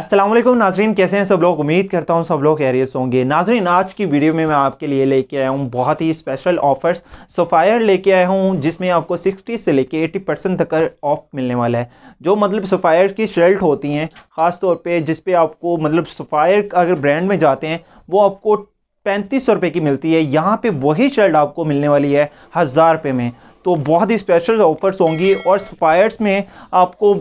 असलम नाजरीन कैसे हैं सब लोग उम्मीद करता हूँ सब लोग एरियस होंगे नाजरीन आज की वीडियो में मैं आपके लिए लेके आया हूँ बहुत ही स्पेशल ऑफर्स सफ़ायर लेके आया हूँ जिसमें आपको 60 से लेके 80 परसेंट तक ऑफ मिलने वाला है जो मतलब सफ़ायर की शर्ट होती हैं ख़ास तौर पे जिस पे आपको मतलब सफ़ायर अगर ब्रांड में जाते हैं वो आपको पैंतीस सौ रुपये की मिलती है यहाँ पर वही शर्ट आपको मिलने वाली है हज़ार रुपये में तो बहुत ही स्पेशल ऑफर्स होंगी और सफ़ायर्स में आपको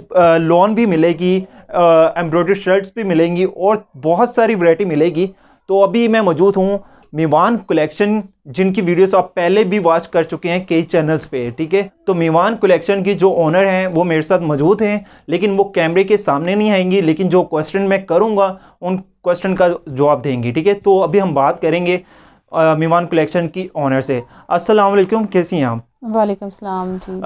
लोन भी मिलेगी एम्ब्रॉयडरी शर्ट्स भी मिलेंगी और बहुत सारी वरायटी मिलेगी तो अभी मैं मौजूद हूँ मीवान कलेक्शन जिनकी वीडियोस आप पहले भी वॉच कर चुके हैं कई चैनल्स पे ठीक है तो मीवान कलेक्शन की जो ओनर हैं वो मेरे साथ मौजूद हैं लेकिन वो कैमरे के सामने नहीं आएंगी लेकिन जो क्वेश्चन मैं करूँगा उन क्वेश्चन का जवाब देंगी ठीक है तो अभी हम बात करेंगे मीवान कलेक्शन की ओनर से असलम कैसी हैं आप वालेकुम सलाम जी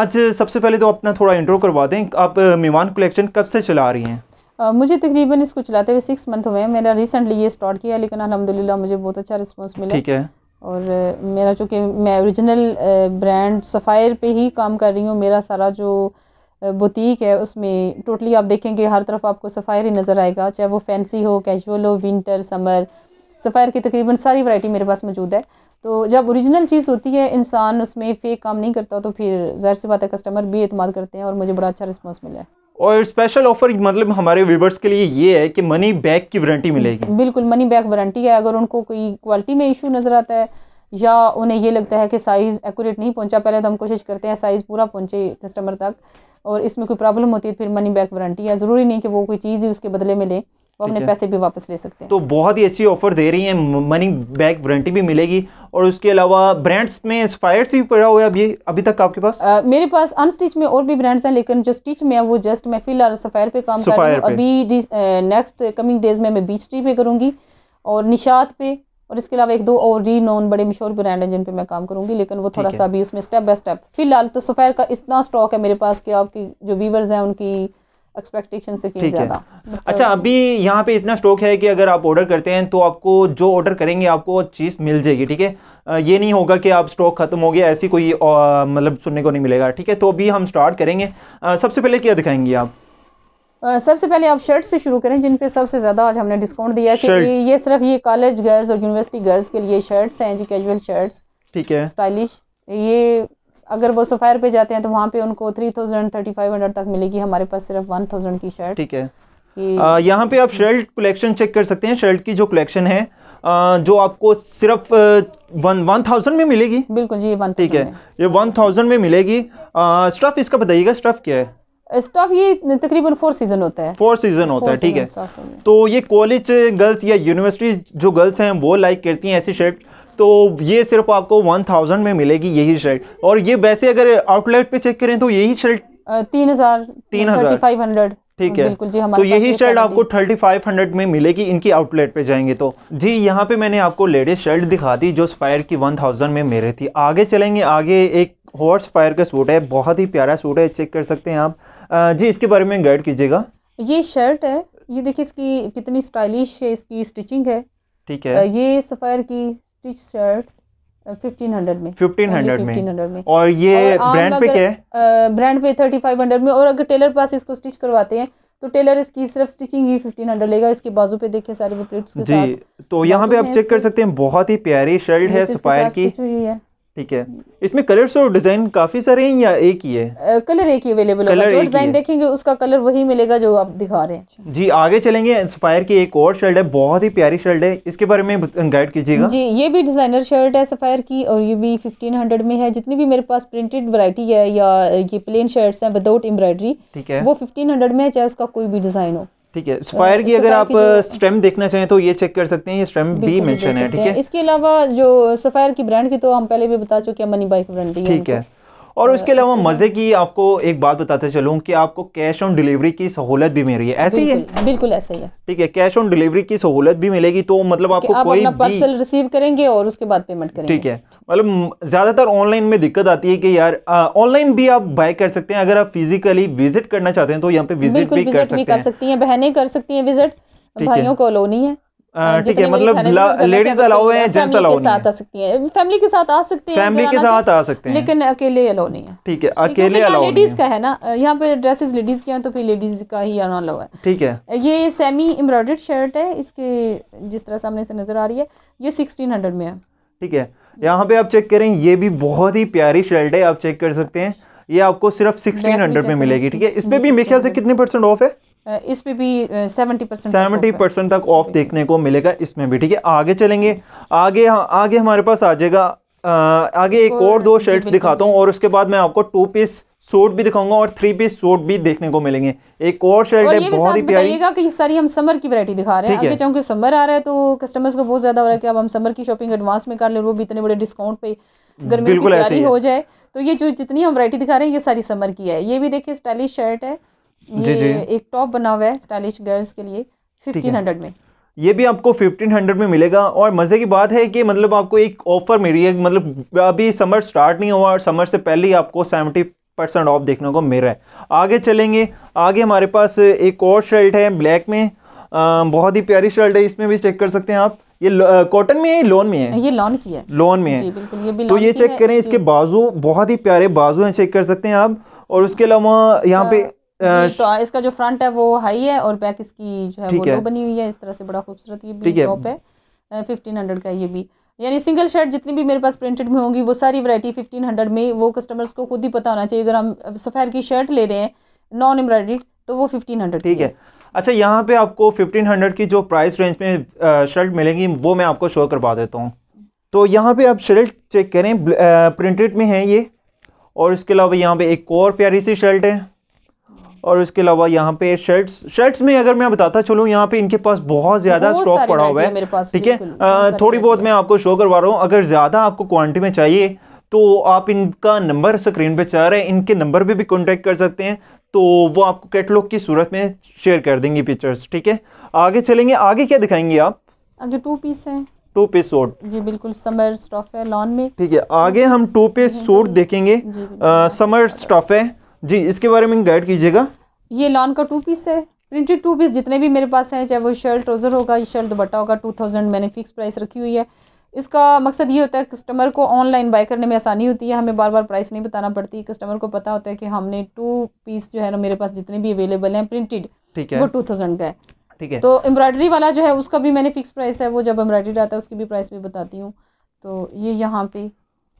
आज सबसे पहले तो अपना थोड़ा इंट्रो करवा दें आप मीवान कलेक्शन कब से चला रही हैं Uh, मुझे तकरीबन इसको चलाते हुए सिक्स मंथ हुए हैं मेरा रिसेंटली ये स्टार्ट किया लेकिन अलहमदिल्ला मुझे बहुत अच्छा रिस्पॉन्स मिला ठीक है और मेरा चूँकि मैं ओरिजिनल ब्रांड सफ़ायर पे ही काम कर रही हूँ मेरा सारा जो बुटीक है उसमें टोटली आप देखेंगे हर तरफ आपको सफ़ायर ही नज़र आएगा चाहे वो फैंसी हो कैजुअल हो विंटर समर सफ़ायर की तकरीबन सारी वैरायटी मेरे पास मौजूद है तो जब ओरिजिनल चीज़ होती है इंसान उसमें फेक काम नहीं करता तो फिर ज़ाहिर सी बात है कस्टमर भी अतमाद करते हैं और मुझे बड़ा अच्छा रिस्पॉन्स मिला है और स्पेशल ऑफर मतलब हमारे व्यूवर्स के लिए ये है कि मनी बैक की वारंटी मिलेगी बिल्कुल मनी बैक वारंटी है अगर उनको कोई क्वालिटी में इशू नज़र आता है या उन्हें ये लगता है कि साइज़ एक्यूरेट नहीं पहुंचा पहले तो हम कोशिश करते हैं साइज़ पूरा पहुंचे कस्टमर तक और इसमें कोई प्रॉब्लम होती है तो फिर मनी बैक वारंटी है ज़रूरी नहीं कि वो कोई चीज़ ही उसके बदले में लें वो अपने पैसे भी वापस ले सकते हैं तो बहुत ही अच्छी ऑफर दे रही है मनी बैक वारंटी भी मिलेगी और उसके अलावा ब्रांड्स में स्पायर्स भी पड़ा हुआ है अभी अभी तक आपके पास आ, मेरे पास अनस्टिच में और भी ब्रांड्स हैं लेकिन जो स्टिच में है वो जस्ट मैं फिलहाल सफायर पे काम कर रही हूँ अभी नेक्स्ट कमिंग डेज में मैं बीच पे करूँगी और निशात पे और इसके अलावा एक दो और री नॉन बड़े मशहूर ब्रांड हैं जिन पे मैं काम करूंगी लेकिन वो थोड़ा सा अभी उसमें स्टेप बाय स्टेप फिलहाल तो सफ़ैर का इतना स्टॉक है मेरे पास कि आपकी जो वीवर्स हैं उनकी एक्सपेक्टेशन से ठीक ज्यादा अच्छा, मतलब अच्छा अभी यहाँ पे इतना स्टॉक है कि अगर आप ऑर्डर करते हैं तो आपको जो ऑर्डर करेंगे आपको चीज़ मिल जाएगी ठीक है ये नहीं होगा कि आप स्टॉक खत्म हो गया ऐसी कोई मतलब सुनने को नहीं मिलेगा ठीक है तो अभी हम स्टार्ट करेंगे सबसे पहले क्या दिखाएंगे आप सबसे पहले आप शर्ट से शुरू करें जिन पे सबसे ज़्यादा आज हमने डिस्काउंट दिया कि ये सिर्फ ये कॉलेज गर्ल्स और यूनिवर्सिटी गर्ल्स के लिए शर्ट्स हैं जी कैजुअल शर्ट्स ठीक है स्टाइलिश ये अगर वो सफ़ायर पे जाते हैं तो वहाँ पे उनको three thousand thirty five hundred तक मिलेगी हमारे पास सिर्फ वन थाउजेंड की शर्ट ठीक है यहाँ पे आप शर्ट कलेक्शन चेक कर सकते हैं शर्ट की जो कलेक्शन है आ, जो आपको सिर्फ वन वन थाउजेंड में मिलेगी बिल्कुल जी वन ठीक है ये वन थाउजेंड में मिलेगी स्टफ इसका बताइएगा स्टफ क्या है स्टफ ये तकरीबन फोर सीजन होता है फोर सीजन होता है ठीक है तो ये कॉलेज गर्ल्स या यूनिवर्सिटी जो गर्ल्स हैं वो लाइक करती हैं ऐसी शर्ट तो ये सिर्फ आपको 1000 में मिलेगी यही शर्ट और ये वैसे अगर आउटलेट पे चेक करें तो यही शर्ट तीन हजार तीन हजार फाइव हंड्रेड ठीक है बिल्कुल जी तो यही शर्ट आपको 3500 में मिलेगी इनकी आउटलेट पे जाएंगे तो जी यहाँ पे मैंने आपको लेडीज शर्ट दिखा दी जो स्पायर की 1000 में मेरे थी आगे चलेंगे आगे एक हॉट स्पायर का सूट है बहुत ही प्यारा सूट है चेक कर सकते हैं आप जी इसके बारे में गाइड कीजिएगा ये शर्ट है ये देखिए इसकी कितनी स्टाइलिश है इसकी स्टिचिंग है ठीक है ये सफ़ायर की स्टिच शर्ट फिफ्टीन हंड्रेड में फिफ्टीन हंड्रेड में।, और ये ब्रांड पे क्या है ब्रांड पे थर्टी फाइव हंड्रेड में और अगर टेलर पास इसको स्टिच करवाते हैं तो टेलर इसकी सिर्फ स्टिचिंग ही फिफ्टीन हंड्रेड लेगा इसके बाजू पे देखे सारे के जी साथ। तो यहाँ पे आप चेक कर सकते हैं बहुत ही प्यारी शर्ट है सफायर की ठीक है इसमें कलर्स और डिजाइन काफी सारे हैं या एक ही है कलर एक ही अवेलेबल होगा जो डिजाइन देखेंगे उसका कलर वही मिलेगा जो आप दिखा रहे हैं जी आगे चलेंगे इंस्पायर की एक और शर्ट है बहुत ही प्यारी शर्ट है इसके बारे में गाइड कीजिएगा जी ये भी डिजाइनर शर्ट है सफायर की और ये भी हंड्रेड में है जितनी भी मेरे पास प्रिंटेड वरायटी है या ये प्लेन शर्ट है विदाउट एम्ब्रॉयडरी वो फिफ्टीन हंड्रेड में है चाहे उसका कोई भी डिजाइन हो ठीक है स्क्वायर की अगर आप स्ट्रेम देखना चाहें तो ये चेक कर सकते हैं ये स्ट्रेम भी मेंशन है ठीक है इसके अलावा जो सफायर की ब्रांड की तो हम पहले भी बता चुके हैं मनी बाइक ब्रांड ठीक है और हाँ, उसके अलावा मज़े की आपको एक बात बताते चलूँ कि आपको कैश ऑन डिलीवरी की सहूलत भी मिल रही है ऐसे ही है बिल्कुल ऐसे ही है ठीक है कैश ऑन डिलीवरी की सहूलत भी मिलेगी तो मतलब आपको आप कोई पार्सल रिसीव करेंगे और उसके बाद पेमेंट करेंगे ठीक है मतलब ज़्यादातर ऑनलाइन में दिक्कत आती है कि यार ऑनलाइन भी आप बाय कर सकते हैं अगर आप फिजिकली विजिट करना चाहते हैं तो यहाँ पे विजिट भी कर सकते हैं बहनें कर सकती हैं विजिट भाइयों को लोनी है हाँ, हाँ, ठीक है मतलब लेडीज अलाउ है जेंट्स अलाउ नहीं साथ आ सकती है फैमिली के साथ आ सकते हैं फैमिली के साथ आ सकते हैं लेकिन अकेले अलाउ नहीं है ठीक है अकेले अलाउ लेडीज का है ना यहाँ पे ड्रेसेस लेडीज के हैं तो फिर लेडीज का ही अलाउ है ठीक है ये सेमी एम्ब्रॉयडर्ड शर्ट है इसके जिस तरह सामने से नजर आ रही है ये सिक्सटीन हंड्रेड में है ठीक है यहाँ पे आप चेक करें ये भी बहुत ही प्यारी शर्ट है आप चेक कर सकते हैं ये आपको सिर्फ सिक्सटीन हंड्रेड में मिलेगी ठीक है इस पे भी मेरे ख्याल से कितने परसेंट ऑफ है इस पे भी सेवेंटी परसेंट सेवेंटी परसेंट तक ऑफ देखने को मिलेगा इसमें भी ठीक है आगे चलेंगे आगे हाँ, आगे हमारे पास आ जाएगा आगे एक और दो शर्ट्स दिखाता हूँ और उसके बाद मैं आपको टू पीस सूट भी दिखाऊंगा और थ्री पीस सूट भी देखने को मिलेंगे एक और शर्ट है बहुत ही प्यारी कि सारी हम समर की वैरायटी दिखा रहे हैं आगे चूंकि समर आ रहा है तो कस्टमर्स को बहुत ज्यादा हो रहा है कि अब हम समर की शॉपिंग एडवांस में कर ले वो भी इतने बड़े डिस्काउंट पे गर्मी की तैयारी हो जाए तो ये जो जितनी हम वैरायटी दिखा रहे हैं ये सारी समर की है ये भी देखिए स्टाइलिश शर्ट है ये जी जी एक टॉप बना हुआ है स्टाइलिश गर्ल्स के लिए फिफ्टीन हंड्रेड में ये भी आपको 1500 में मिलेगा और मज़े की बात है कि मतलब आपको एक ऑफ़र मिल रही है मतलब अभी समर स्टार्ट नहीं हुआ और समर से पहले ही आपको 70 परसेंट ऑफ देखने को मिल रहा है आगे चलेंगे आगे हमारे पास एक और शर्ट है ब्लैक में आ, बहुत ही प्यारी शर्ट है इसमें भी चेक कर सकते हैं आप ये कॉटन में है लोन में है ये लॉन की है लोन में है बिल्कुल ये भी तो ये चेक करें इसके बाजू बहुत ही प्यारे बाजू हैं चेक कर सकते हैं आप और उसके अलावा यहाँ पे तो इसका जो फ्रंट है वो हाई है और बैक इसकी जो है वो लो बनी हुई है इस तरह से बड़ा खूबसूरत ये भी टॉप है फिफ्टीन हंड्रेड का ये भी यानी सिंगल शर्ट जितनी भी मेरे पास प्रिंटेड में होंगी वो सारी वैरायटी फिफ्टीन हंड्रेड में वो कस्टमर्स को खुद ही पता होना चाहिए अगर हम सफेद की शर्ट ले रहे हैं नॉन एम्ब्रॉयड तो वो फिफ्टीन हंड्रेड ठीक है अच्छा यहाँ पे आपको फिफ्टीन हंड्रेड की जो प्राइस रेंज में शर्ट मिलेंगी वो मैं आपको शो करवा देता हूँ तो यहाँ पे आप शर्ट चेक करें प्रिंटेड में है ये और इसके अलावा यहाँ पे एक और प्यारी सी शर्ट है और उसके अलावा यहाँ पे शर्ट्स शर्ट्स में अगर मैं बताता चलूँ यहाँ पे इनके पास बहुत ज्यादा स्टॉक पड़ा हुआ है ठीक है थोड़ी बहुत मैं आपको शो करवा रहा हूँ अगर ज्यादा आपको क्वांटिटी में चाहिए तो आप इनका नंबर स्क्रीन पे चाह रहे हैं इनके नंबर पे भी कॉन्टेक्ट कर सकते हैं तो वो आपको कैटलॉग की सूरत में शेयर कर देंगी पिक्चर्स ठीक है आगे चलेंगे आगे क्या दिखाएंगे आप आगे टू पीस है टू पीस सूट जी बिल्कुल समर स्टॉफ है लॉन में ठीक है आगे हम टू पीस सूट देखेंगे समर स्टॉफ है जी इसके बारे में गाइड कीजिएगा ये लॉन का टू पीस है प्रिंटेड टू पीस जितने भी मेरे पास हैं चाहे वो शर्ट ट्रोज़र होगा ये शर्ट दुपट्टा होगा टू थाउजेंड मैंने फिक्स प्राइस रखी हुई है इसका मकसद ये होता है कस्टमर को ऑनलाइन बाय करने में आसानी होती है हमें बार बार प्राइस नहीं बताना पड़ती कस्टमर को पता होता है कि हमने टू पीस जो है ना मेरे पास जितने भी अवेलेबल हैं प्रिंटेड ठीक है वो टू थाउजेंड का है ठीक है तो एम्ब्रॉयडरी वाला जो है उसका भी मैंने फिक्स प्राइस है वो जब एम्ब्रॉयडरी आता है उसकी भी प्राइस भी बताती हूँ तो ये यहाँ पे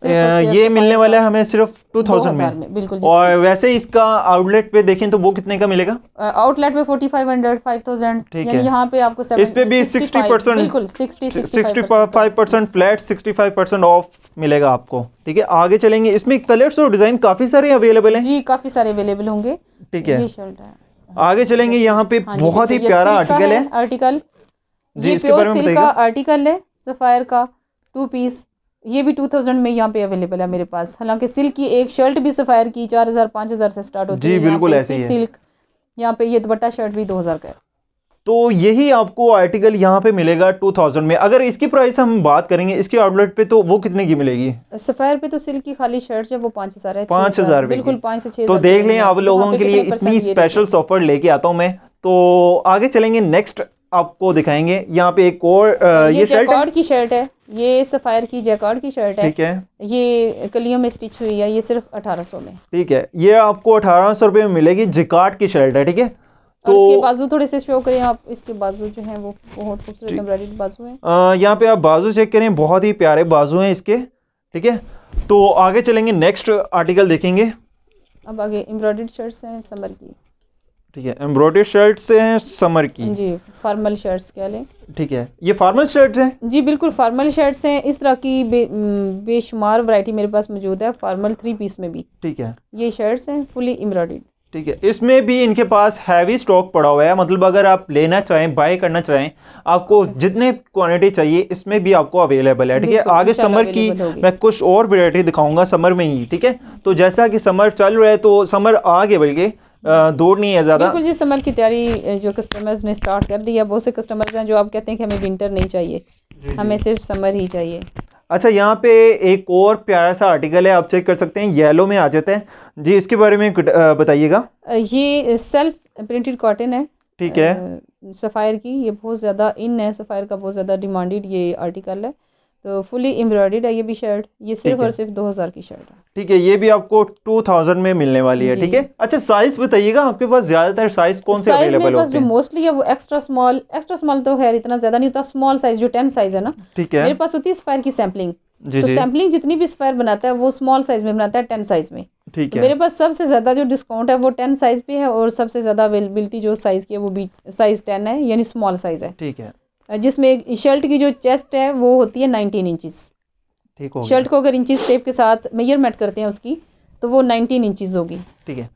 ये मिलने वाला है हमें सिर्फ टू थाउजेंड में, बिल्कुल और वैसे इसका आउटलेट पे देखें तो वो कितने का मिलेगा आउटलेट पे forty five hundred five thousand ठीक है यहाँ पे आपको इस पे भी सिक्सटी परसेंट बिल्कुल sixty five percent flat sixty five percent off मिलेगा आपको ठीक है आगे चलेंगे इसमें कलर्स और डिजाइन काफी सारे अवेलेबल हैं जी काफी सारे अवेलेबल होंगे ठीक है आगे चलेंगे यहाँ पे हाँ बहुत ही प्यारा आर्टिकल है आर्टिकल जी इसके बारे में आर्टिकल है सफायर का टू पीस ये भी 2000 में यहाँ पे अवेलेबल है मेरे पास हालांकि सिल्क की एक शर्ट भी सफ़ायर की चार हजार पांच हजार से स्टार्ट होती जी, है बिल्कुल ऐसी है सिल्क यहाँ पे ये दुपट्टा शर्ट भी 2000 का है तो यही आपको आर्टिकल यहाँ पे मिलेगा 2000 में अगर इसकी प्राइस हम बात करेंगे इसके आउटलेट पे तो वो कितने की मिलेगी सफायर पे तो सिल्क की खाली शर्ट है वो पांच हजार है पांच हजार बिल्कुल पांच से छह तो देख लें आप लोगों के लिए इतनी स्पेशल ऑफर लेके आता हूँ मैं तो आगे चलेंगे नेक्स्ट आपको दिखाएंगे यहाँ पे एक और आ, ये, शर्ट है? की शर्ट है ये सफायर की जैकॉर्ड की शर्ट है ठीक है ये कलियों में स्टिच हुई है ये सिर्फ 1800 में ठीक है ये आपको 1800 रुपए में मिलेगी जिकार्ड की शर्ट है ठीक है तो इसके बाजू थोड़े से शो करें आप इसके बाजू जो है वो बहुत खूबसूरत एम्ब्रॉयडरी बाजू है यहाँ पे आप बाजू चेक करें बहुत ही प्यारे बाजू है इसके ठीक है तो आगे चलेंगे नेक्स्ट आर्टिकल देखेंगे अब आगे एम्ब्रॉयडर्ड शर्ट्स हैं समर की ठीक है एम्ब्रॉयडरी शर्ट से हैं समर की जी फॉर्मल शर्ट्स कह लें ठीक है ये फॉर्मल शर्ट्स हैं जी बिल्कुल फॉर्मल शर्ट्स हैं इस तरह की बे, बेशुमार वैरायटी मेरे पास मौजूद है फॉर्मल थ्री पीस में भी ठीक है ये शर्ट्स हैं फुली एम्ब्रॉयड ठीक है इसमें भी इनके पास हैवी स्टॉक पड़ा हुआ है मतलब अगर आप लेना चाहें बाय करना चाहें आपको हाँ। जितने क्वांटिटी चाहिए इसमें भी आपको अवेलेबल है ठीक है आगे समर की मैं कुछ और वेरायटी दिखाऊंगा समर में ही ठीक है तो जैसा कि समर चल रहा है तो समर आगे बल्कि दौड़ नहीं है ज़्यादा बिल्कुल जी समर की तैयारी जो कस्टमर्स ने स्टार्ट कर दी है बहुत से कस्टमर्स हैं जो आप कहते हैं कि हमें विंटर नहीं चाहिए हमें सिर्फ समर ही चाहिए अच्छा यहाँ पे एक और प्यारा सा आर्टिकल है आप चेक कर सकते हैं येलो में आ जाते हैं जी इसके बारे में बताइएगा ये सेल्फ प्रिंटेड कॉटन है ठीक है सफ़ायर की ये बहुत ज़्यादा इन है सफ़ायर का बहुत ज़्यादा डिमांडेड ये आर्टिकल है तो फुली एम्ब्रॉयडेड है ये भी शर्ट ये सिर्फ और सिर्फ दो हज़ार की शर्ट है ठीक है ये भी आपको टू थाउजेंड में मिलने वाली है ठीक है अच्छा साइज बताइएगा आपके पास ज्यादातर साइज कौन से अवेलेबल होते हैं मोस्टली है वो एक्स्ट्रा स्मॉल एक्स्ट्रा स्मॉल तो है इतना ज्यादा नहीं होता स्मॉल साइज जो टेन साइज है ना ठीक है मेरे पास होती है स्पायर की सैम्पलिंग जी तो सैम्पलिंग जितनी भी स्पायर बनाता है वो स्मॉल साइज में बनाता है टेन साइज में ठीक तो है मेरे पास सबसे ज्यादा जो डिस्काउंट है वो टेन साइज पे है और सबसे ज्यादा अवेलेबिलिटी जो साइज की है वो भी साइज टेन है यानी स्मॉल साइज है ठीक है जिसमें शर्ट की जो चेस्ट है वो होती है नाइनटीन इंचिस ठीक हो शर्ट को अगर इंचिस टेप के साथ मेजरमेंट करते हैं उसकी तो वो नाइनटीन इंचिस होगी ठीक है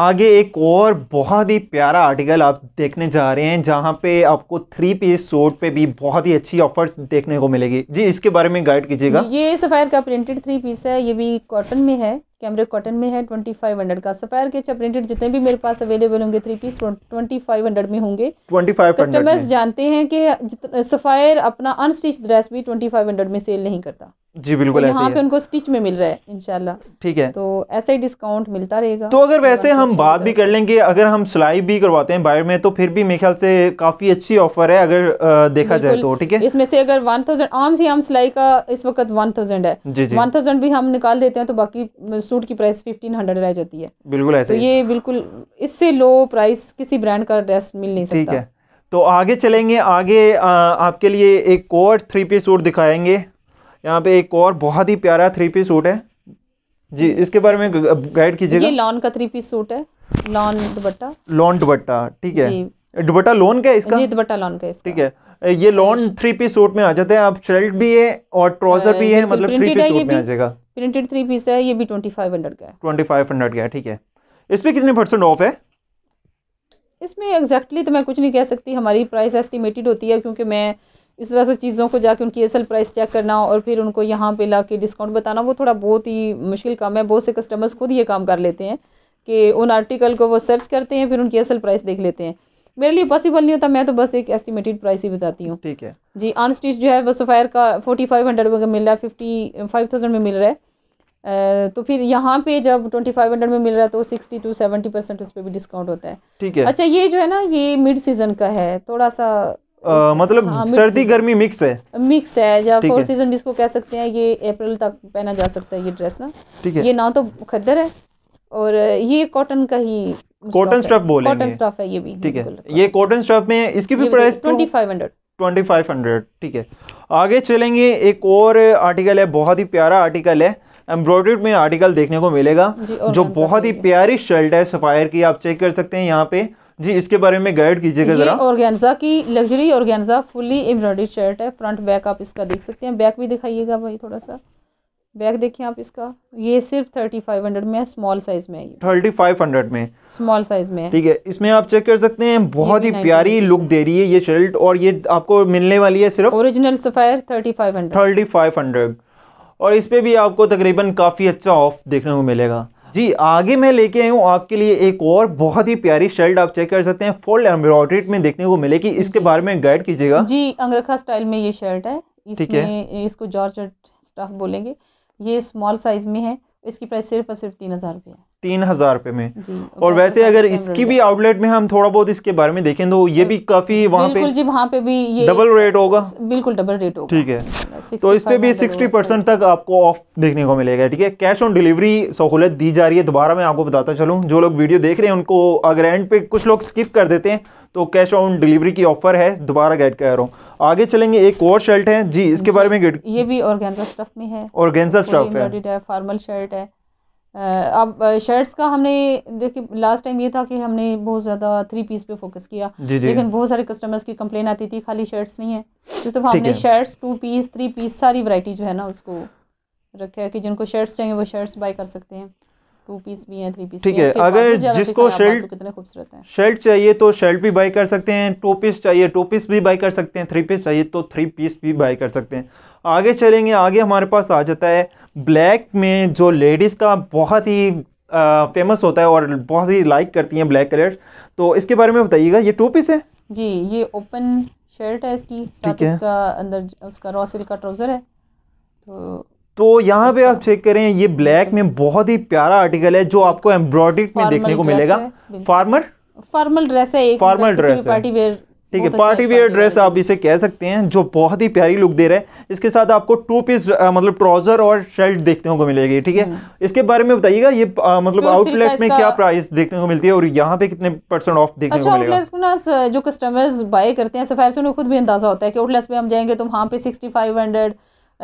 आगे एक और बहुत ही प्यारा आर्टिकल आप देखने जा रहे हैं जहाँ पे आपको थ्री पीस सूट पे भी बहुत ही अच्छी ऑफर्स देखने को मिलेगी जी इसके बारे में गाइड कीजिएगा ये सफ़ायर का प्रिंटेड थ्री पीस है ये भी कॉटन में है कैमरे कॉटन में है ट्वेंटी फाइव हंड्रेड का सफायर के अच्छा प्रिंटेड जितने भी मेरे पास अवेलेबल होंगे three piece twenty five hundred में होंगे कस्टमर्स जानते हैं कि सफायर अपना अनस्टिच ड्रेस भी ट्वेंटी फाइव हंड्रेड में सेल नहीं करता जी बिल्कुल तो यहाँ पे उनको स्टिच में मिल रहा है इनशाला ठीक है तो ऐसा ही डिस्काउंट मिलता रहेगा तो अगर वैसे हम बात भी कर लेंगे अगर हम सिलाई भी करवाते हैं बाहर में तो फिर भी मेरे ख्याल से काफी अच्छी ऑफर है अगर देखा जाए तो ठीक है इसमें से अगर वन थाउजेंड आम से आम सिलाई का इस वक्त वन थाउजेंड है वन थाउजेंड भी हम निकाल देते हैं तो बाकी सूट की प्राइस फिफ्टीन हंड्रेड रह जाती है बिल्कुल ऐसे तो ये बिल्कुल इससे लो प्राइस किसी ब्रांड का ड्रेस मिल नहीं सकता है तो आगे चलेंगे आगे आ, आपके लिए एक और थ्री पीस सूट दिखाएंगे यहाँ पे एक और बहुत ही प्यारा थ्री पीस सूट है जी इसके बारे में गाइड कीजिएगा ये लॉन का थ्री पीस सूट है लॉन दुपट्टा लॉन दुपट्टा ठीक है दुपट्टा लॉन का इसका जी दुपट्टा लॉन का ठीक है ये लॉन थ्री पीस सूट में आ जाते हैं आप शर्ट भी है और ट्राउजर भी है मतलब थ्री पीस सूट में आ जाएगा प्रिंटेड थ्री पीस है ये भी ट्वेंटी फाइव हंड्रेड का है ट्वेंटी फाइव हंड्रेड का है ठीक है इस पर कितने परसेंट ऑफ है इसमें एग्जैक्टली तो मैं कुछ नहीं कह सकती हमारी प्राइस एस्टिमेटेड होती है क्योंकि मैं इस तरह से चीज़ों को जाके उनकी असल प्राइस चेक करना और फिर उनको यहाँ पे ला के डिस्काउंट बताना वो थोड़ा बहुत ही मुश्किल काम है बहुत से कस्टमर्स खुद ये काम कर लेते हैं कि उन आर्टिकल को वो सर्च करते हैं फिर उनकी असल प्राइस देख लेते हैं मेरे लिए पॉसिबल नहीं होता मैं तो बस एक एस्टिमेटेड प्राइस ही बताती हूँ ठीक है जी ऑन स्टिच जो है वो सफ़ायर का फोर्टी फाइव हंड्रेड में मिल रहा है फिफ्टी फाइव थाउजेंड में मिल रहा है तो फिर यहाँ पे जब ट्वेंटी फाइव हंड्रेड में मिल रहा है तो सिक्सटी टू सेवेंटी परसेंट उस पर भी डिस्काउंट होता है ठीक है अच्छा ये जो है ना ये मिड सीजन का है थोड़ा सा आ, मतलब हाँ, सर्दी गर्मी मिक्स है मिक्स है या फोर सीजन भी इसको कह सकते हैं ये अप्रैल तक पहना जा सकता है ये ड्रेस ना ठीक है ये ना तो खद्दर है और ये कॉटन का ही कॉटन स्टफ बोले कॉटन स्टफ है ये भी ठीक है ये कॉटन स्टफ में इसकी भी price twenty five hundred twenty five hundred ठीक है आगे चलेंगे एक और आर्टिकल है बहुत ही प्यारा आर्टिकल है एम्ब्रॉयडर्ड में आर्टिकल देखने को मिलेगा जो बहुत ही प्यारी शर्ट है सफायर की आप चेक कर सकते हैं यहाँ पे जी इसके बारे में गाइड कीजिएगा जरा ऑर्गेन्जा की luxury organza fully embroidery shirt है फ्रंट बैक आप इसका देख सकते हैं बैक भी दिखाइएगा भाई थोड़ा सा बैग देखिए आप इसका ये सिर्फ 3500 में स्मॉल साइज में है 3500 में स्मॉल साइज में ठीक है इसमें आप चेक कर सकते हैं बहुत ही प्यारी लुक दे रही है ये शर्ट और ये आपको मिलने वाली है सिर्फ ओरिजिनल सफायर 3500 3500 और इस पर भी आपको तकरीबन काफ़ी अच्छा ऑफ देखने को मिलेगा जी आगे मैं लेके आई हूँ आपके लिए एक और बहुत ही प्यारी शर्ट आप चेक कर सकते हैं फोल्ड एम्ब्रॉयडरी में देखने को मिलेगी इसके बारे में गाइड कीजिएगा जी अंगरखा स्टाइल में ये शर्ट है इसमें इसको जॉर्ज स्टाफ बोलेंगे ये स्मॉल साइज में है इसकी प्राइस सिर्फ और सिर्फ तीन हज़ार रुपये है तीन हजार रुपए में और वैसे अगर इसकी भी आउटलेट में हम थोड़ा बहुत इसके बारे में देखें तो ये भी काफी वहाँ पे जी वहाँ पे भी ये डबल रेट होगा बिल्कुल डबल रेट होगा ठीक है तो इस पे भी सिक्सटी परसेंट तक आपको ऑफ देखने को मिलेगा ठीक है कैश ऑन डिलीवरी सहूलत दी जा रही है दोबारा मैं आपको बताता चलूँ जो लोग वीडियो देख रहे हैं उनको अगर एंड पे कुछ लोग स्किप कर देते हैं तो कैश ऑन डिलीवरी की ऑफर है दोबारा गाइड कर रहा हूँ आगे चलेंगे एक और शर्ट है जी इसके जी, बारे में ये भी ऑर्गेंजा स्टफ में है ऑर्गेंजा स्टफ है फॉर्मल शर्ट है अब शर्ट्स का हमने देखिए लास्ट टाइम ये था कि हमने बहुत ज़्यादा थ्री पीस पे फोकस किया जी जी। लेकिन बहुत सारे कस्टमर्स की कंप्लेन आती थी खाली शर्ट्स नहीं है तो सिर्फ हमने shirts two piece three piece सारी वैरायटी जो है ना उसको रखा है कि जिनको शर्ट्स चाहिए वो शर्ट्स बाय कर सकते हैं टू पीस भी है थ्री पीस ठीक है अगर जिसको शर्ट कितने खूबसूरत है शर्ट चाहिए तो शर्ट भी बाय कर सकते हैं टू पीस चाहिए टू पीस भी बाय कर सकते हैं थ्री पीस चाहिए तो थ्री पीस भी बाय कर सकते हैं आगे चलेंगे आगे हमारे पास आ जाता है ब्लैक में जो लेडीज़ का बहुत ही फेमस होता है और बहुत ही लाइक करती हैं ब्लैक कलर तो इसके बारे में बताइएगा ये टू पीस है जी ये ओपन शर्ट है इसकी साथ है। इसका अंदर उसका रॉसिल का ट्राउज़र है तो तो यहाँ पे आप चेक करें ये ब्लैक में बहुत ही प्यारा आर्टिकल है जो आपको एम्ब्रॉयडरी में देखने को मिलेगा फार्मर फॉर्मल ड्रेस है एक फॉर्मल ड्रेस पार्टी वेयर ठीक है पार्टी अच्छा वेयर ड्रेस आप इसे कह सकते हैं जो बहुत ही प्यारी लुक दे रहा है इसके साथ आपको टू पीस मतलब ट्राउजर और शर्ट देखने को मिलेगी ठीक है हम्म। इसके बारे में बताइएगा ये आ, मतलब आउटलेट में क्या प्राइस देखने को मिलती है और यहाँ पे कितने परसेंट ऑफ देखने अच्छा, को मिलेगा जो कस्टमर्स बाय करते हैं सफायर से उन्हें खुद भी अंदाजा होता है कि आउटलेट्स पे हम जाएंगे तो वहाँ पे सिक्सटी फाइव हंड्रेड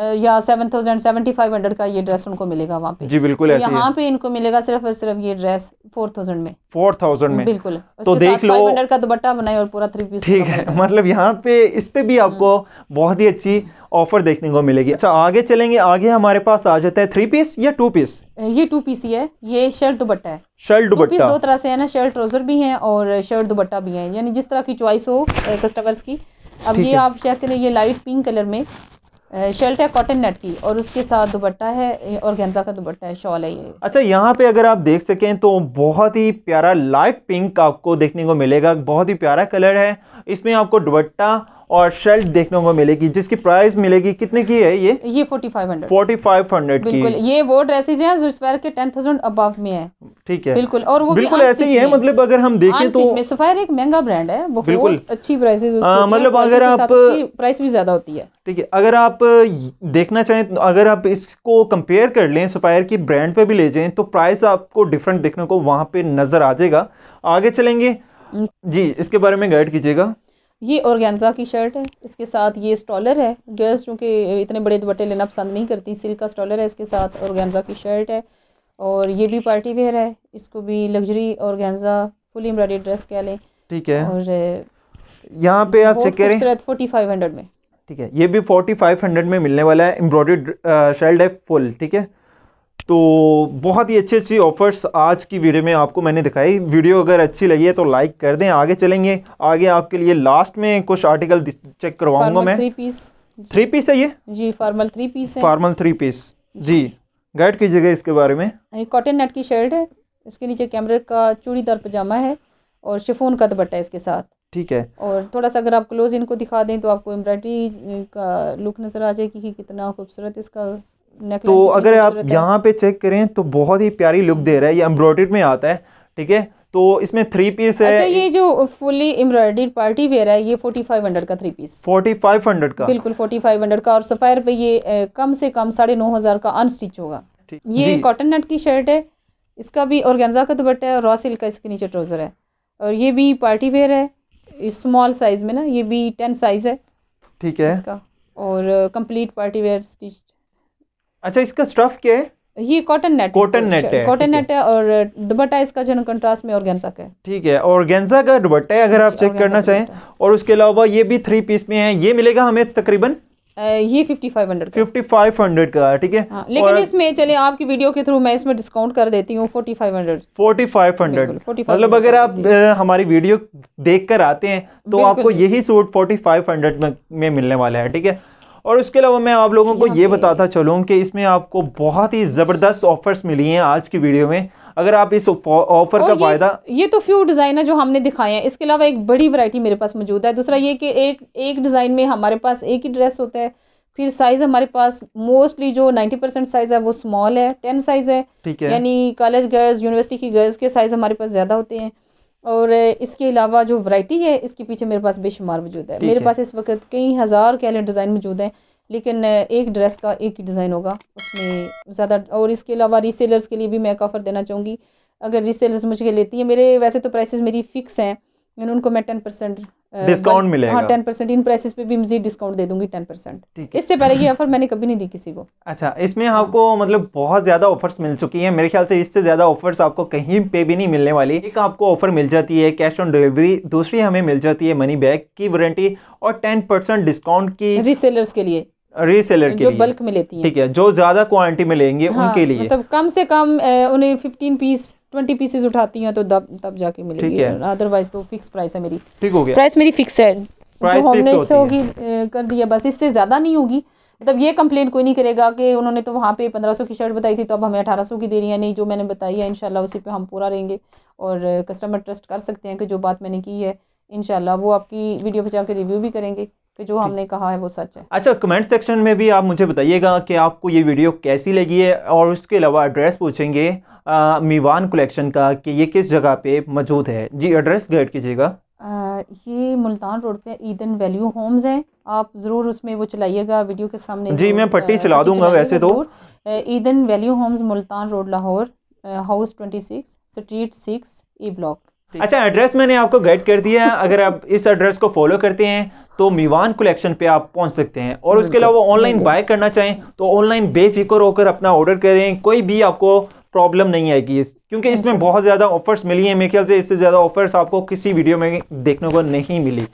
या seven thousand seventy five hundred का ये ड्रेस उनको मिलेगा वहाँ पे जी बिल्कुल तो यहाँ पे इनको मिलेगा सिर्फ और सिर्फ ये ड्रेस फोर थाउजेंड में फोर थाउजेंड में बिल्कुल तो देख लो हंड्रेड का दुपट्टा बनाए और पूरा थ्री पीस ठीक है मतलब यहाँ पे इस पे भी आपको बहुत ही अच्छी ऑफर देखने को मिलेगी अच्छा आगे चलेंगे आगे हमारे पास आ जाता है थ्री पीस या टू पीस ये टू पीस ही है ये शर्ट दुपट्टा है शर्ट दुपट्टा दो तरह से है ना शर्ट ट्राउजर भी है और शर्ट दुपट्टा भी है यानी जिस तरह की चॉइस हो कस्टमर्स की अब ये आप चेक करें ये लाइट पिंक कलर में शर्ट है कॉटन नेट की और उसके साथ दुपट्टा है और गेंजा का दुपट्टा है शॉल है ये अच्छा यहाँ पे अगर आप देख सकें तो बहुत ही प्यारा लाइट पिंक आपको देखने को मिलेगा बहुत ही प्यारा कलर है इसमें आपको दुपट्टा और शर्ट देखने को मिलेगी जिसकी प्राइस मिलेगी कितने की है ये ये forty five forty five hundred बिल्कुल ये वो ड्रेसेज है जो इस बार के थाउजेंड अब में है ठीक है बिल्कुल और वो बिल्कुल ऐसे ही है मतलब अगर हम देखें तो सफायर एक महंगा ब्रांड है वो बिल्कुल अच्छी प्राइसेस हाँ, मतलब अगर आप प्राइस भी ज्यादा होती है ठीक है अगर आप देखना चाहें तो अगर आप इसको कंपेयर कर लें सफायर की ब्रांड पे भी ले जाएं तो प्राइस आपको डिफरेंट देखने को वहां पे नजर आ जाएगा आगे चलेंगे हम्म। जी इसके बारे में गाइड कीजिएगा ये ऑर्गेन्जा की शर्ट है इसके साथ ये स्टॉलर है गर्ल्स क्योंकि इतने बड़े दुपट्टे लेना पसंद नहीं करती सिल्क का स्टॉलर है इसके साथ ऑर्गेन्जा की शर्ट है और ये भी पार्टी वेयर है इसको भी लग्जरी और गेंजा फुल एम्ब्रॉयडरी ड्रेस कह लें ठीक है और यहाँ पे आप चेक करें फोर्टी फाइव हंड्रेड में ठीक है ये भी फोर्टी फाइव हंड्रेड में मिलने वाला है एम्ब्रॉयडरी शेल्ड है फुल ठीक है तो बहुत ही अच्छी अच्छी ऑफर्स आज की वीडियो में आपको मैंने दिखाई वीडियो अगर अच्छी लगी है तो लाइक कर दें आगे चलेंगे आगे आपके लिए लास्ट में कुछ आर्टिकल चेक करवाऊंगा मैं थ्री पीस थ्री पीस है ये जी formal three piece formal three piece जी गाइड कीजिएगा इसके बारे में ये कॉटन नेट की शर्ट है इसके नीचे कैमरे का चूड़ीदार पजामा है और शिफोन का दुपट्टा इसके साथ ठीक है और थोड़ा सा अगर आप क्लोज इनको दिखा दें तो आपको एम्ब्रॉयडरी का लुक नज़र आ जाएगी कि कितना खूबसूरत इसका तो अगर आप यहाँ पे चेक करें तो बहुत ही प्यारी लुक दे रहा है ये एम्ब्रॉयडरी में आता है ठीक है तो इसमें थ्री पीस है अच्छा ये जो फुली एम्ब्रॉयडरी पार्टी वेयर है ये फोर्टी फाइव हंड्रेड का three piece forty five hundred का बिल्कुल फोर्टी फाइव हंड्रेड का और सफायर पे ये कम से कम साढ़े नौ हजार का अनस्टिच होगा ये कॉटन नट की शर्ट है इसका भी ऑर्गेन्जा का दुपट्टा है और रॉ सिल्क का इसके नीचे ट्राउज़र है और ये भी पार्टी वेयर है स्मॉल साइज़ में ना ये भी टेन साइज़ है ठीक है इसका और कंप्लीट पार्टी वेयर स्टिच अच्छा इसका स्टफ क्या है ये कॉटन नेट कॉटन नेट है कॉटन नेट है और दुपट्टा इसका जो कंट्रास्ट में ऑर्गेन्जा का है ठीक है ऑर्गेन्जा का दुपट्टा है अगर हाँ आप चेक करना चाहें और उसके अलावा ये भी थ्री पीस में है ये मिलेगा हमें तकरीबन ये 5500 फाइव 5500 का ठीक है हाँ, लेकिन इसमें चले आपकी वीडियो के थ्रू मैं इसमें डिस्काउंट कर देती हूँ 4500 4500 मतलब अगर आप हमारी वीडियो देखकर आते हैं तो आपको यही सूट 4500 में मिलने वाला है ठीक है और उसके अलावा मैं आप लोगों को ये हाँ बताता चलूँ कि इसमें आपको बहुत ही ज़बरदस्त ऑफर्स मिली हैं आज की वीडियो में अगर आप इस ऑफर का फायदा ये, ये तो फ्यू डिज़ाइन है जो हमने दिखाए हैं इसके अलावा एक बड़ी वैरायटी मेरे पास मौजूद है दूसरा ये कि एक एक डिज़ाइन में हमारे पास एक ही ड्रेस होता है फिर साइज़ हमारे पास मोस्टली जो 90 परसेंट साइज़ है वो स्मॉल है टेन साइज़ है ठीक है यानी कॉलेज गर्ल्स यूनिवर्सिटी की गर्ल्स के साइज़ हमारे पास ज़्यादा होते हैं और इसके अलावा जो वैरायटी है इसके पीछे मेरे पास बेशुमार मौजूद है मेरे है। पास इस वक्त कई हज़ार के डिज़ाइन मौजूद हैं लेकिन एक ड्रेस का एक ही डिज़ाइन होगा उसमें ज़्यादा और इसके अलावा रीसेलर्स के लिए भी मैं एक ऑफ़र देना चाहूँगी अगर रीसेलर्स मुझे लेती है मेरे वैसे तो प्राइसेस मेरी फ़िक्स हैं मैंने उनको मैं टेन परसेंट डिस्काउंट uh, मिलेगा हाँ टेन परसेंट इन प्राइसेस पे भी मजीद डिस्काउंट दे दूंगी टेन परसेंट इससे पहले ये ऑफर मैंने कभी नहीं दी किसी को अच्छा इसमें आपको मतलब बहुत ज्यादा ऑफर्स मिल चुकी हैं मेरे ख्याल से इससे ज्यादा ऑफर्स आपको कहीं पे भी नहीं मिलने वाली एक आपको ऑफर मिल जाती है कैश ऑन डिलीवरी दूसरी हमें मिल जाती है मनी बैग की वारंटी और टेन डिस्काउंट की रीसेलर्स के लिए रीसेलर के जो बल्क में लेती है ठीक है जो ज्यादा क्वांटिटी में लेंगे हाँ, उनके लिए मतलब कम से कम उन्हें 15 पीस ट्वेंटी पीसेस उठाती हैं तो तब तब जाके मिलेगी अदरवाइज तो फिक्स प्राइस है मेरी ठीक हो गया प्राइस मेरी फिक्स है जो हमने होगी कर दिया बस इससे ज़्यादा नहीं होगी मतलब ये कंप्लेन कोई नहीं करेगा कि उन्होंने तो वहाँ पे 1500 की शर्ट बताई थी तो अब हमें 1800 की दे रही है नहीं जो मैंने बताई है इनशाला उसी पे हम पूरा रहेंगे और कस्टमर ट्रस्ट कर सकते हैं कि जो बात मैंने की है इनशाला वो आपकी वीडियो पर जाकर रिव्यू भी करेंगे कि जो हमने कहा है वो सच है अच्छा कमेंट सेक्शन में भी आप मुझे बताइएगा कि आपको ये वीडियो कैसी लगी है और उसके अलावा एड्रेस पूछेंगे मीवान कलेक्शन का कि ये किस जगह पे मौजूद है जी एड्रेस गाइड कीजिएगा ये मुल्तान रोड पे ईदन वैल्यू होम्स हैं आप ज़रूर उसमें वो चलाइएगा वीडियो के सामने जी मैं पट्टी चला दूंगा वैसे तो Eden Value Homes Multan road Lahore house twenty six street six A block अच्छा एड्रेस मैंने आपको गाइड कर दिया है अगर आप इस एड्रेस को फॉलो करते हैं तो मीवान कलेक्शन पे आप पहुंच सकते हैं और उसके अलावा ऑनलाइन बाय करना चाहें तो ऑनलाइन बेफिक्र होकर अपना ऑर्डर करें कोई भी आपको प्रॉब्लम नहीं आएगी इस क्योंकि हाँ इसमें बहुत ज़्यादा ऑफर्स मिली हैं मेरे ख्याल से इससे ज़्यादा ऑफर्स आपको किसी वीडियो में देखने को नहीं मिली